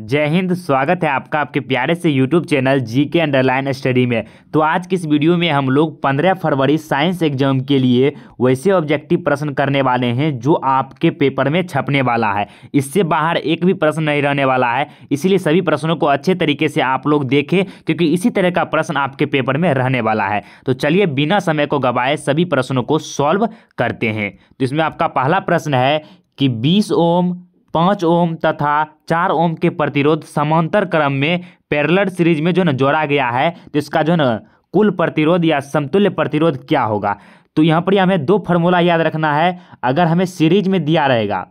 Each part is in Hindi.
जय हिंद स्वागत है आपका आपके प्यारे से यूट्यूब चैनल जी के अंडरलाइन स्टडी में तो आज की इस वीडियो में हम लोग 15 फरवरी साइंस एग्जाम के लिए वैसे ऑब्जेक्टिव प्रश्न करने वाले हैं जो आपके पेपर में छपने वाला है इससे बाहर एक भी प्रश्न नहीं रहने वाला है इसीलिए सभी प्रश्नों को अच्छे तरीके से आप लोग देखें क्योंकि इसी तरह का प्रश्न आपके पेपर में रहने वाला है तो चलिए बिना समय को गवाए सभी प्रश्नों को सॉल्व करते हैं तो इसमें आपका पहला प्रश्न है कि बीस ओम पाँच ओम तथा चार ओम के प्रतिरोध समांतर क्रम में पैरलर सीरीज में जो ना जोड़ा गया है तो इसका जो ना कुल प्रतिरोध या समतुल्य प्रतिरोध क्या होगा तो यहाँ पर हमें दो फॉर्मूला याद रखना है अगर हमें सीरीज में दिया रहेगा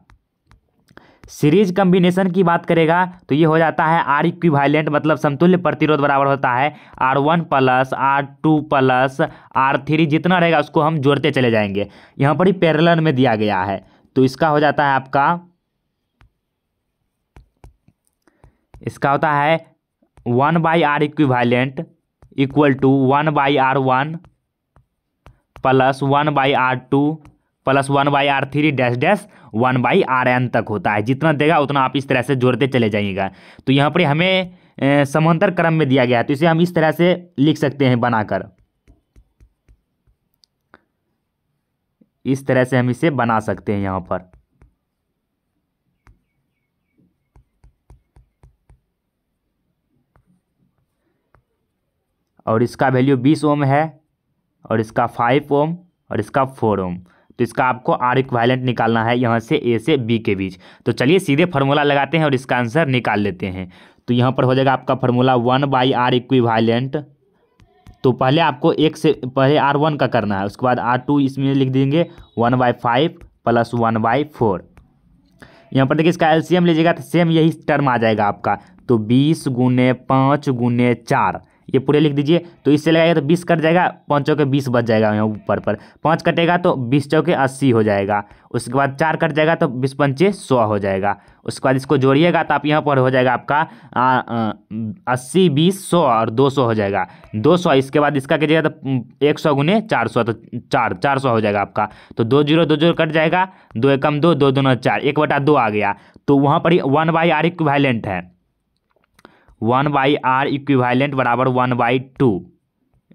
सीरीज कम्बिनेशन की बात करेगा तो ये हो जाता है आर इक्विवालेंट मतलब समतुल्य प्रतिरोध बराबर होता है R one plus R two plus R three जितना रहेगा उसको हम जोड़ते चले जाएंगे यहाँ पर ही पैरेलल में दिया गया है तो इसका हो जाता है आपका इसका होता है one by R equivalent equal to one by R one plus one by R two plus one by R three dash dash one by R N तक होता है जितना देगा उतना आप इस तरह से जोड़ते चले जाइएगा तो यहाँ पर हमें समांतर क्रम में दिया गया है तो इसे हम इस तरह से लिख सकते हैं बनाकर इस तरह से हम इसे बना सकते हैं यहाँ पर और इसका वैल्यू बीस ओम है और इसका फाइव ओम और इसका फोर ओम तो इसका आपको आर वायलेंट निकालना है यहाँ से ए से बी के बीच तो चलिए सीधे फार्मूला लगाते हैं और इसका आंसर निकाल लेते हैं तो यहाँ पर हो जाएगा आपका formula one by R equivalent तो पहले आपको एक से पहले आर वन का करना है उसके बाद आर टू इसमें लिख देंगे one by five plus one by four यहाँ पर देखिए इसका एलसीएम लीजिएगा तो सेम यही टर्म आ जाएगा आपका तो बीस गुने पाँच गुने चार ये पूरे लिख दीजिए तो इससे लगाएगा तो बीस कट जाएगा पाँच चौके बीस बच जाएगा यहाँ ऊपर पर पाँच कटेगा तो बीस चौके अस्सी हो जाएगा उसके बाद चार कट जाएगा तो बीस पंचे सौ हो जाएगा उसके बाद इसको जोड़िएगा तो आप यहाँ पर हो जाएगा आपका अस्सी बीस सौ और दो सौ हो जाएगा दो सौ इसके बाद इसका कीजिएगा तो एक सौ गुने चार सौ तो चार चार सौ हो जाएगा आपका तो दो जीरो दो जीरो कट जाएगा दो एकम दो दो दोनों चार एक बटा दो आ गया तो वहाँ पर ही वन बाई आर इक्विवेलेंट है वन बाई आर इक्विवाइलेंट बराबर वन बाई टू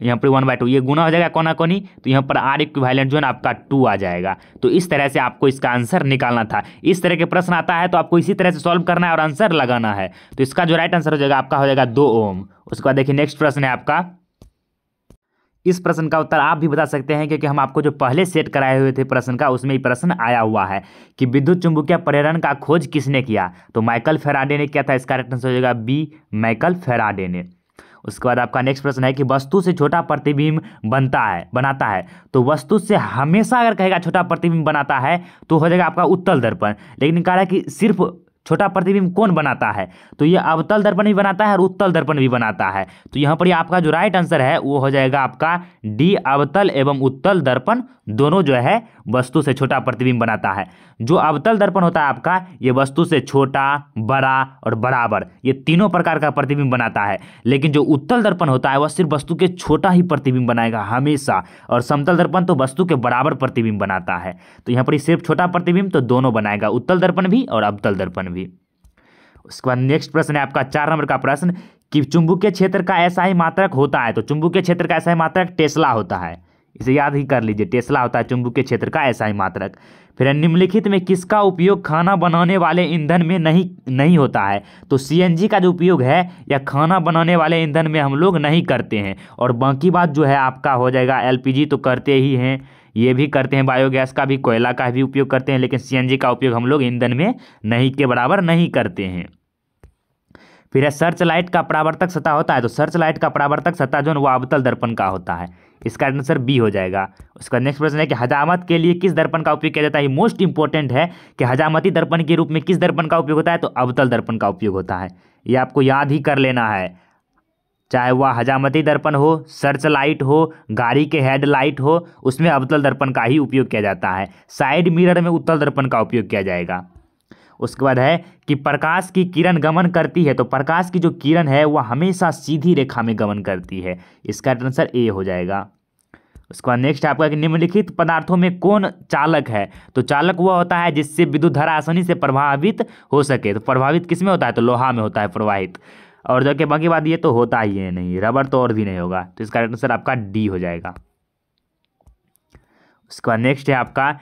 यहाँ पर वन बाई टू ये गुना हो जाएगा कौन ही तो यहाँ पर आर इक्विवाइलेंट जो है आपका टू आ जाएगा तो इस तरह से आपको इसका आंसर निकालना था इस तरह के प्रश्न आता है तो आपको इसी तरह से सॉल्व करना है और आंसर लगाना है तो इसका जो राइट आंसर हो जाएगा आपका हो जाएगा दो ओम उसके बाद देखिए नेक्स्ट प्रश्न है आपका इस प्रश्न का उत्तर आप भी बता सकते हैं क्योंकि हम आपको जो पहले सेट कराए हुए थे प्रश्न का उसमें ही प्रश्न आया हुआ है कि विद्युत चुंबकीय प्रेरण का खोज किसने किया तो माइकल फेराडे ने किया था इसका करेक्ट आंसर हो जाएगा बी माइकल फेराडे ने उसके बाद आपका नेक्स्ट प्रश्न है कि वस्तु से छोटा प्रतिबिंब बनता है बनाता है तो वस्तु से हमेशा अगर कहेगा छोटा प्रतिबिंब बनाता है तो हो जाएगा आपका उत्तल दर्पण लेकिन कह रहा है कि सिर्फ छोटा प्रतिबिंब कौन बनाता है तो ये अवतल दर्पण भी बनाता है और उत्तल दर्पण भी बनाता है तो यहाँ पर आपका जो राइट आंसर है वो हो जाएगा आपका डी अवतल एवं उत्तल दर्पण दोनों जो है वस्तु से छोटा प्रतिबिंब बनाता है जो अवतल दर्पण होता है आपका ये वस्तु से छोटा बड़ा और बराबर ये तीनों प्रकार का प्रतिबिंब बनाता है लेकिन जो उत्तल दर्पण होता है वह सिर्फ वस्तु के छोटा ही प्रतिबिंब बनाएगा हमेशा और समतल दर्पण तो वस्तु के बराबर प्रतिबिंब बनाता है तो यहाँ पर सिर्फ छोटा प्रतिबिंब तो दोनों बनाएगा उत्तल दर्पण भी और अवतल दर्पण प्रश्न भी उसके बाद नेक्स्ट प्रश्न है आपका चार नंबर का प्रश्न कि चुंबकीय क्षेत्र का ऐसा ही मात्रक होता है तो चुंबकीय क्षेत्र का ऐसा ही मात्रक टेस्ला होता है इसे याद ही कर लीजिए टेस्ला होता है चुंबकीय क्षेत्र का ऐसा ही मात्रक फिर निम्नलिखित में किसका उपयोग खाना बनाने वाले ईंधन में नहीं नहीं होता है तो सीएनजी का जो उपयोग है या खाना बनाने वाले ईंधन में हम लोग नहीं करते हैं और बाकी बात जो है आपका हो जाएगा एलपीजी तो करते ही हैं ये भी करते हैं बायोगैस का भी कोयला का भी उपयोग करते हैं लेकिन सी का उपयोग हम लोग ईंधन में नहीं के बराबर नहीं करते हैं फिर है सर्च लाइट का परावर्तक सतह होता है तो सर्च लाइट का परावर्तक सतह जो है वो अवतल दर्पण का होता है इसका आंसर बी हो जाएगा उसका नेक्स्ट प्रश्न है कि हजामत के लिए किस दर्पण का उपयोग किया जाता है मोस्ट इंपॉर्टेंट है कि हजामती दर्पण के रूप में किस दर्पण का उपयोग होता है तो अवतल दर्पण का उपयोग होता है ये आपको याद ही कर लेना है चाहे वह हजामती दर्पण हो सर्च लाइट हो गाड़ी के हेडलाइट हो उसमें अवतल दर्पण का ही उपयोग किया जाता है साइड मिरर में उत्तल दर्पण का उपयोग किया जाएगा उसके बाद है कि प्रकाश की किरण गमन करती है तो प्रकाश की जो किरण है वह हमेशा सीधी रेखा में गमन करती है इसका आंसर ए हो जाएगा उसके बाद नेक्स्ट आपका कि निम्नलिखित पदार्थों में कौन चालक है तो चालक वह होता है जिससे विद्युत धारा आसानी से प्रभावित हो सके तो प्रभावित किस में होता है तो लोहा में होता है प्रवाहित और जबकि बाकी बात ये तो होता ही है नहीं रबर तो और भी नहीं होगा तो इसका आंसर आपका डी हो जाएगा उसके बाद नेक्स्ट है आपका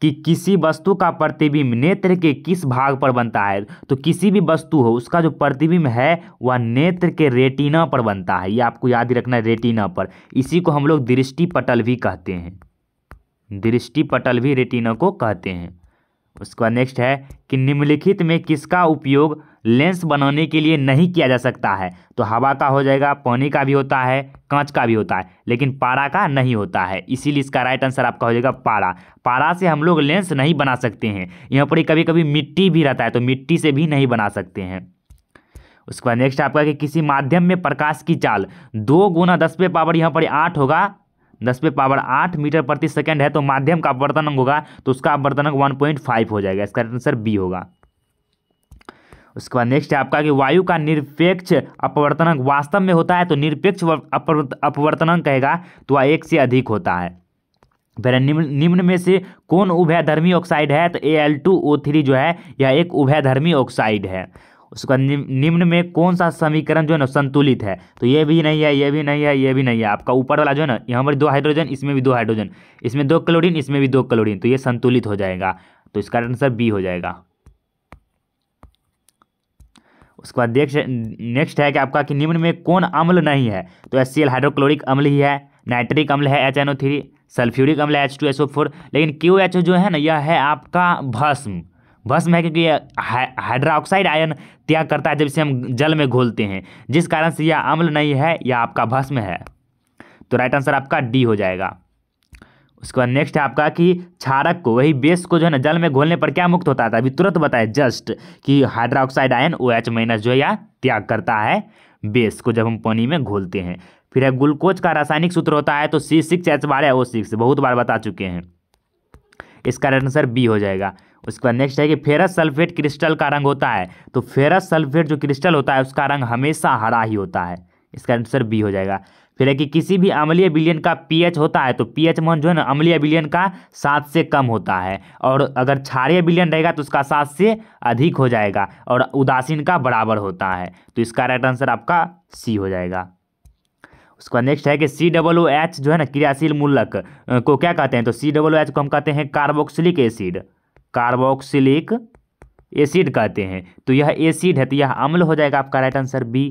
कि किसी वस्तु का प्रतिबिंब नेत्र के किस भाग पर बनता है तो किसी भी वस्तु हो उसका जो प्रतिबिंब है वह नेत्र के रेटिना पर बनता है ये आपको याद रखना है रेटिना पर इसी को हम लोग दृष्टि पटल भी कहते हैं दृष्टि पटल भी रेटिना को कहते हैं उसके बाद नेक्स्ट है कि निम्नलिखित में किसका उपयोग लेंस बनाने के लिए नहीं किया जा सकता है तो हवा का हो जाएगा पानी का भी होता है कांच का भी होता है लेकिन पारा का नहीं होता है इसीलिए इसका राइट आंसर आपका हो जाएगा पारा पारा से हम लोग लेंस नहीं बना सकते हैं यहाँ पर कभी कभी मिट्टी भी रहता है तो मिट्टी से भी नहीं बना सकते हैं उसके बाद नेक्स्ट आपका कि किसी माध्यम में प्रकाश की चाल दो गुना दस पे पावर यहाँ पर आठ होगा दस पे पावर आठ मीटर प्रति सेकंड है तो माध्यम का अपवर्तनांक होगा तो उसका अपवर्तनांक वन पॉइंट फाइव हो जाएगा इसका आंसर बी होगा उसके बाद नेक्स्ट है आपका कि वायु का निरपेक्ष अपवर्तनांक वास्तव में होता है तो निरपेक्ष अपवर्तनांक कहेगा तो वह एक से अधिक होता है फिर निम्न निम्न में से कौन उभयधर्मी ऑक्साइड है तो A L two O three जो है यह एक उभयधर्मी ऑक्साइड है उसके बाद निम्न में कौन सा समीकरण जो है ना संतुलित है तो ये भी नहीं है ये भी नहीं है ये भी नहीं है आपका ऊपर वाला जो है ना यहाँ पर दो हाइड्रोजन इसमें भी दो हाइड्रोजन इसमें दो क्लोरीन इसमें भी दो क्लोरीन तो ये संतुलित हो जाएगा तो इसका आंसर बी हो जाएगा उसके बाद देख नेक्स्ट है कि आपका कि निम्न में कौन अम्ल नहीं है तो एस हाइड्रोक्लोरिक अम्ल ही है नाइट्रिक अम्ल है H N O three sulphuric अम्ल है H two S O four लेकिन क्यू एच ओ जो है ना यह है आपका भस्म भस्म है क्योंकि हाइड्रोक्साइड आयन त्याग करता है जब इसे हम जल में घोलते हैं जिस कारण से यह अम्ल नहीं है यह आपका भस्म है तो राइट आंसर आपका डी हो जाएगा उसके बाद नेक्स्ट है आपका कि क्षारक को वही बेस को जो है ना जल में घोलने पर क्या मुक्त होता था अभी तुरंत बताए जस्ट कि hydroxide ion O H minus जो है या त्याग करता है बेस को जब हम पानी में घोलते हैं फिर है ग्लूकोज का रासायनिक सूत्र होता है तो सी सिक्स एच बार या ओ सिक्स बहुत बार बता चुके हैं इसका आंसर बी हो जाएगा उसके बाद नेक्स्ट है कि फेरस सल्फेट क्रिस्टल का रंग होता है तो फेरस सल्फेट जो क्रिस्टल होता है उसका रंग हमेशा हरा ही होता है इसका आंसर बी हो जाएगा फिर है कि किसी भी अम्लीय विलियन का पीएच होता है तो पीएच मान जो है ना अम्लीय विलियन का सात से कम होता है और अगर क्षारीय विलियन रहेगा तो उसका सात से अधिक हो जाएगा और उदासीन का बराबर होता है तो इसका राइट आंसर आपका सी हो जाएगा उसका नेक्स्ट है कि सी डब्ल्यू एच जो है ना क्रियाशील मूलक को क्या कहते हैं तो सी डब्लू एच को हम कहते हैं कार्बोक्सिलिक एसिड कार्बोक्सिलिक एसिड कहते हैं तो यह एसिड है तो यह अम्ल हो जाएगा आपका राइट आंसर बी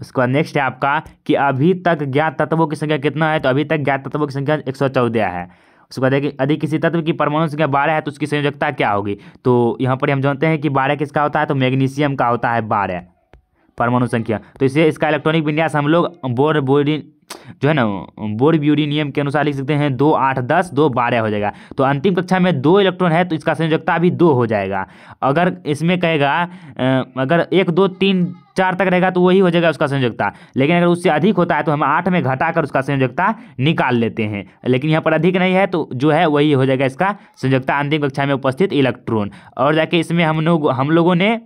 उसके बाद नेक्स्ट है आपका कि अभी तक ज्ञात तत्वों की संख्या कितना है तो अभी तक ज्ञात तत्वों की संख्या एक सौ चौदह है उसके बाद यदि किसी तत्व की परमाणु संख्या बारह है तो उसकी संयोजकता क्या होगी तो यहाँ पर हम जानते हैं कि बारह किसका होता है तो मैग्नीशियम का होता है बारह परमाणु संख्या तो इसे इसका इलेक्ट्रॉनिक विन्यास हम लोग बोर्ड बोर्डिंग जो है ना बोर्ड ब्यूरी नियम के अनुसार लिख सकते हैं दो आठ दस दो बारह हो जाएगा तो अंतिम कक्षा में दो इलेक्ट्रॉन है तो इसका संयोजकता भी दो हो जाएगा अगर इसमें कहेगा अगर एक दो तीन चार तक रहेगा तो वही हो जाएगा उसका संयोजकता लेकिन अगर उससे अधिक होता है तो हम आठ में घटाकर उसका संयोजकता निकाल लेते हैं लेकिन यहाँ पर अधिक नहीं है तो जो है वही हो जाएगा इसका संयोजकता अंतिम कक्षा में उपस्थित इलेक्ट्रॉन और जाके इसमें हम लोग हम लोगों ने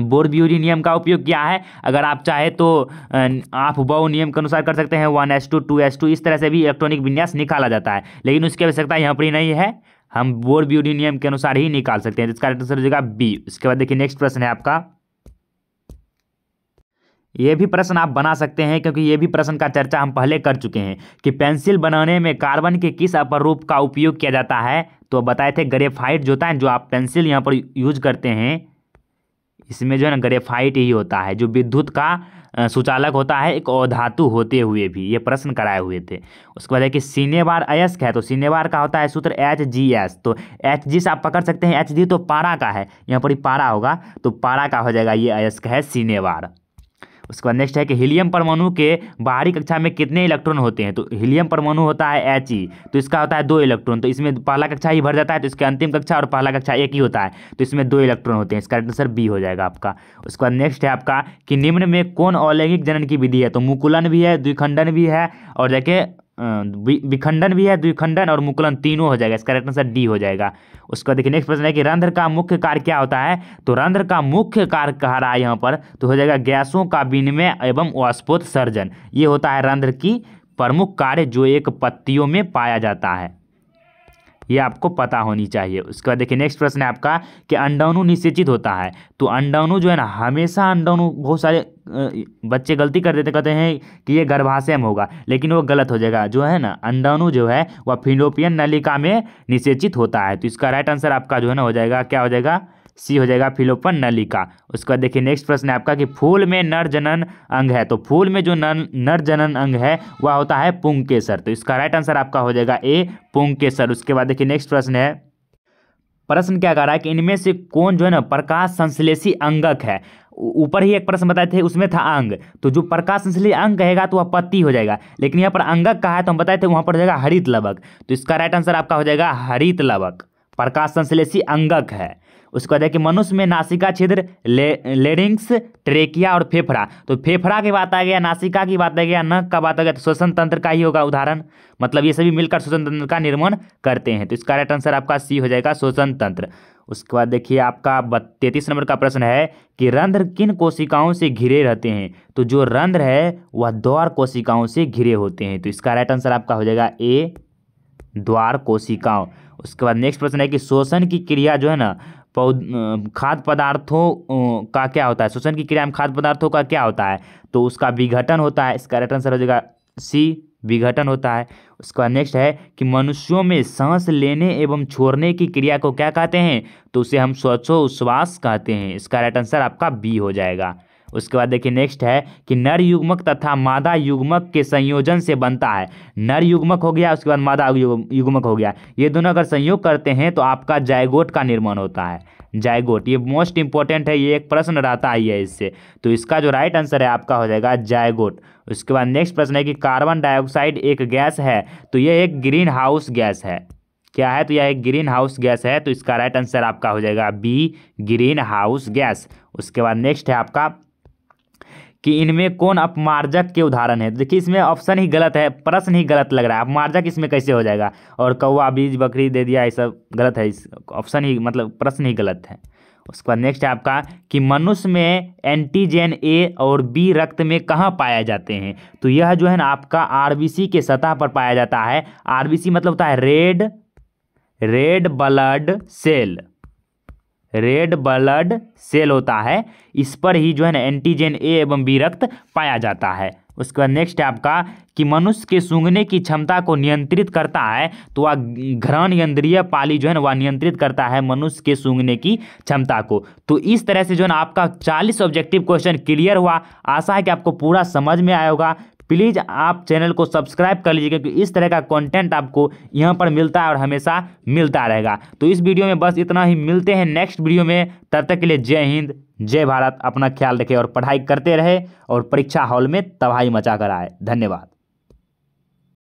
बोरब्यूरी नियम का उपयोग किया है अगर आप चाहे तो आप बहु नियम के अनुसार कर सकते हैं one S two two S two इस तरह से भी इलेक्ट्रॉनिक विन्यास निकाला जाता है लेकिन उसकी आवश्यकता यहाँ पर ही नहीं है हम बोरब्यूरी नियम के अनुसार ही निकाल सकते हैं जिसका आंसर हो जाएगा बी उसके बाद देखिए नेक्स्ट प्रश्न है आपका ये भी प्रश्न आप बना सकते हैं क्योंकि ये भी प्रश्न का चर्चा हम पहले कर चुके हैं कि पेंसिल बनाने में कार्बन के किस अपरूप का उपयोग किया जाता है तो बताए थे ग्रेफाइट जो होता है जो आप पेंसिल यहाँ पर यूज करते हैं इसमें जो है ना ग्रेफाइट ही होता है जो विद्युत का सुचालक होता है एक अधातु होते हुए भी ये प्रश्न कराए हुए थे उसके बाद है कि सीनेवार अयस्क है तो सीनेवार का होता है सूत्र एच जी एस तो एच जी से आप पकड़ सकते हैं एच जी तो पारा का है यहाँ पर ही पारा होगा तो पारा का हो जाएगा ये अयस्क है सीनेवार उसके बाद नेक्स्ट है कि हीलियम परमाणु के बाहरी कक्षा में कितने इलेक्ट्रॉन होते हैं तो हीलियम परमाणु होता है एच e, तो इसका होता है दो इलेक्ट्रॉन तो इसमें पहला कक्षा ही भर जाता है तो इसके अंतिम कक्षा और पहला कक्षा एक ही होता है तो इसमें दो इलेक्ट्रॉन होते हैं इसका आंसर बी हो जाएगा आपका उसके बाद नेक्स्ट है आपका कि निम्न में कौन अलैंगिक जनन की विधि है तो मुकुलन भी है द्विखंडन भी है और देखिए विखंडन भी है द्विखंडन और मुकुलन तीनों हो जाएगा इसका आंसर डी हो जाएगा उसका देखिए नेक्स्ट प्रश्न है कि रंध्र का मुख्य कार्य क्या होता है तो रंध्र का मुख्य कार्य कह रहा है यहाँ पर तो हो जाएगा गैसों का विनिमय एवं वास्पोत्सर्जन ये होता है रंध्र की प्रमुख कार्य जो एक पत्तियों में पाया जाता है ये आपको पता होनी चाहिए उसके बाद देखिए नेक्स्ट प्रश्न है आपका कि अंडाणु निषेचित होता है तो अंडाणु जो है ना हमेशा अंडाणु बहुत सारे बच्चे गलती कर देते कहते हैं कि ये गर्भाशय में होगा लेकिन वो गलत हो जाएगा जो है ना अंडाणु जो है वह फिंडोपियन नलिका में निषेचित होता है तो इसका राइट आंसर आपका जो है ना हो जाएगा क्या हो जाएगा सी हो जाएगा फिलोपन का उसके बाद देखिए नेक्स्ट प्रश्न है आपका कि फूल में नर जनन अंग है तो फूल में जो नर नर जनन अंग है वह होता है पुंकेसर तो इसका राइट आंसर आपका हो जाएगा ए पुंकेसर उसके बाद देखिए नेक्स्ट प्रश्न है प्रश्न क्या कह रहा है कि इनमें से कौन जो है ना प्रकाश संश्लेषी अंगक है ऊपर ही एक प्रश्न बताए थे उसमें था अंग तो जो प्रकाश संश्लेषी अंग कहेगा तो वह पत्ती हो जाएगा लेकिन यहाँ पर अंगक कहा है तो हम बताए थे वहाँ पर हो जाएगा हरित लवक तो इसका राइट आंसर आपका हो जाएगा हरित लवक प्रकाश संश्लेषी अंगक है उसके बाद मनुष्य में नासिका छिद्र ले, लेरिंग्स ट्रेकिया और फेफड़ा तो फेफड़ा की बात आ गया नासिका की बात आ गया नक का बात आ गया तो श्वसन तंत्र का ही होगा उदाहरण मतलब ये सभी मिलकर श्वसन तंत्र का निर्माण करते हैं तो इसका राइट आंसर आपका सी हो जाएगा श्वसन तंत्र उसके बाद देखिए आपका तैतीस नंबर का प्रश्न है कि रंध्र किन कोशिकाओं से घिरे रहते हैं तो जो रंध्र है वह द्वार कोशिकाओं से घिरे होते हैं तो इसका राइट आंसर आपका हो जाएगा ए द्वार कोशिकाओं उसके बाद नेक्स्ट प्रश्न है कि शोषण की क्रिया जो है ना खाद्य पदार्थों का क्या होता है शोषण की क्रिया में खाद्य पदार्थों का क्या होता है तो उसका विघटन होता है इसका राइट आंसर हो जाएगा सी विघटन होता है उसके बाद नेक्स्ट है कि मनुष्यों में सांस लेने एवं छोड़ने की क्रिया को क्या कहते हैं तो उसे हम उश्वास कहते हैं इसका राइट आंसर आपका बी हो जाएगा उसके बाद देखिए नेक्स्ट है कि नर युग्मक तथा मादा युग्मक के संयोजन से बनता है नर युग्मक हो गया उसके बाद मादा युग्मक हो गया ये दोनों अगर संयोग करते हैं तो आपका जायगोट का निर्माण होता है जायगोट ये मोस्ट इंपॉर्टेंट है ये एक प्रश्न रहता ही है इससे तो इसका जो राइट आंसर है आपका हो जाएगा जायगोट उसके बाद नेक्स्ट प्रश्न है कि कार्बन डाइऑक्साइड एक गैस है तो यह एक ग्रीन हाउस गैस है क्या है तो यह एक ग्रीन हाउस गैस है तो इसका राइट आंसर आपका हो जाएगा बी ग्रीन हाउस गैस उसके बाद नेक्स्ट है आपका कि इनमें कौन अपमार्जक के उदाहरण है देखिए इसमें ऑप्शन ही गलत है प्रश्न ही गलत लग रहा है अपमार्जक इसमें कैसे हो जाएगा और कौवा बीज बकरी दे दिया ये सब गलत है इस ऑप्शन ही मतलब प्रश्न ही गलत है उसके बाद नेक्स्ट है आपका कि मनुष्य में एंटीजन ए और बी रक्त में कहाँ पाए जाते हैं तो यह जो है ना आपका आर के सतह पर पाया जाता है आर मतलब होता है red red blood cell red blood cell होता है इस पर ही जो है ना एंटीजन ए एवं बी रक्त पाया जाता है उसके बाद नेक्स्ट है आपका कि मनुष्य के सूंघने की क्षमता को नियंत्रित करता है तो वह घ्रहण यंद्रीय पाली जो है ना वह नियंत्रित करता है मनुष्य के सूंघने की क्षमता को तो इस तरह से जो है ना आपका 40 ऑब्जेक्टिव क्वेश्चन क्लियर हुआ आशा है कि आपको पूरा समझ में आया होगा प्लीज़ आप चैनल को सब्सक्राइब कर लीजिए क्योंकि इस तरह का कंटेंट आपको यहाँ पर मिलता है और हमेशा मिलता रहेगा तो इस वीडियो में बस इतना ही मिलते हैं नेक्स्ट वीडियो में तब तक के लिए जय हिंद जय भारत अपना ख्याल रखें और पढ़ाई करते रहे और परीक्षा हॉल में तबाही मचा कर आए धन्यवाद